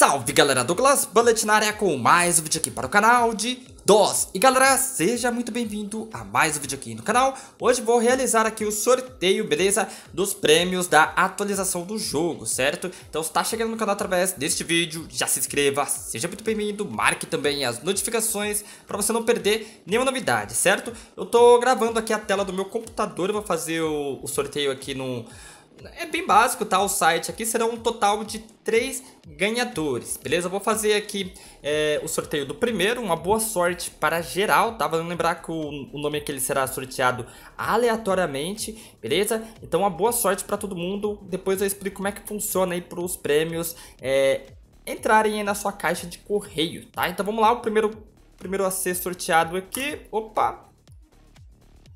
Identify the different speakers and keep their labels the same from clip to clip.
Speaker 1: Salve galera, Douglas Bullet na área com mais um vídeo aqui para o canal de DOS E galera, seja muito bem-vindo a mais um vídeo aqui no canal Hoje vou realizar aqui o sorteio, beleza? Dos prêmios da atualização do jogo, certo? Então se tá chegando no canal através deste vídeo, já se inscreva, seja muito bem-vindo Marque também as notificações para você não perder nenhuma novidade, certo? Eu tô gravando aqui a tela do meu computador, eu vou fazer o, o sorteio aqui no... Num é bem básico, tá? O site aqui será um total de três ganhadores, beleza? Eu vou fazer aqui é, o sorteio do primeiro, uma boa sorte para geral, tá? Vamos lembrar que o, o nome aqui ele será sorteado aleatoriamente, beleza? Então uma boa sorte para todo mundo, depois eu explico como é que funciona aí para os prêmios é, entrarem aí na sua caixa de correio, tá? Então vamos lá, o primeiro, primeiro a ser sorteado aqui, opa,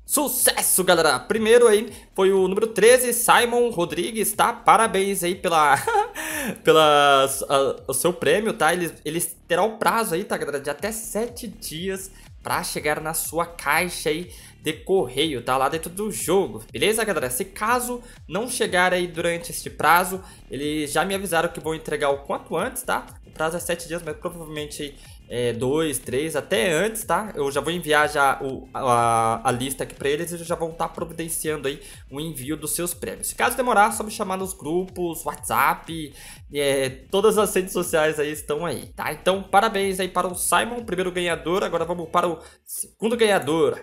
Speaker 1: Sucesso, galera! Primeiro aí foi o número 13, Simon Rodrigues, tá? Parabéns aí pela, pela a, o seu prêmio, tá? Ele, ele terá o um prazo aí, tá, galera? De até 7 dias para chegar na sua caixa aí de correio, tá? Lá dentro do jogo, beleza, galera? Se caso não chegar aí durante este prazo, eles já me avisaram que vão entregar o quanto antes, tá? O prazo é 7 dias, mas provavelmente é, dois, três, até antes, tá? Eu já vou enviar já o, a, a lista aqui para eles e já vão estar tá providenciando aí o envio dos seus prêmios. Caso demorar, só me chamar nos grupos, WhatsApp, é, todas as redes sociais aí estão aí, tá? Então, parabéns aí para o Simon, primeiro ganhador. Agora vamos para o segundo ganhador.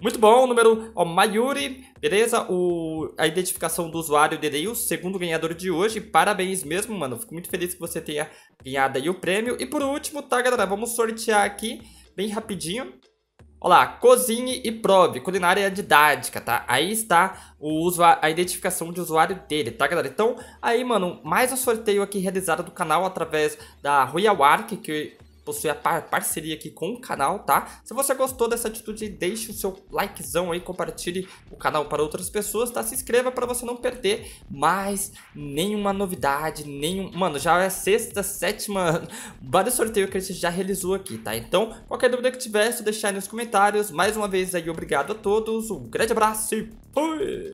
Speaker 1: Muito bom, o número ó, Mayuri, beleza? O, a identificação do usuário dele o segundo ganhador de hoje. Parabéns mesmo, mano. Fico muito feliz que você tenha ganhado aí o prêmio. E por último, tá, galera? Vamos sortear aqui bem rapidinho. Olha lá, cozinhe e prove, culinária é didática, tá? Aí está o uso, a identificação de usuário dele, tá, galera? Então, aí, mano, mais um sorteio aqui realizado do canal através da Royal Ark, que possui a par parceria aqui com o canal, tá? Se você gostou dessa atitude, deixe o seu likezão aí, compartilhe o canal para outras pessoas, tá? Se inscreva para você não perder mais nenhuma novidade, nenhum... Mano, já é sexta, sétima, vários sorteios que a gente já realizou aqui, tá? Então, qualquer dúvida que tiver, é só deixar aí nos comentários. Mais uma vez aí, obrigado a todos, um grande abraço e fui!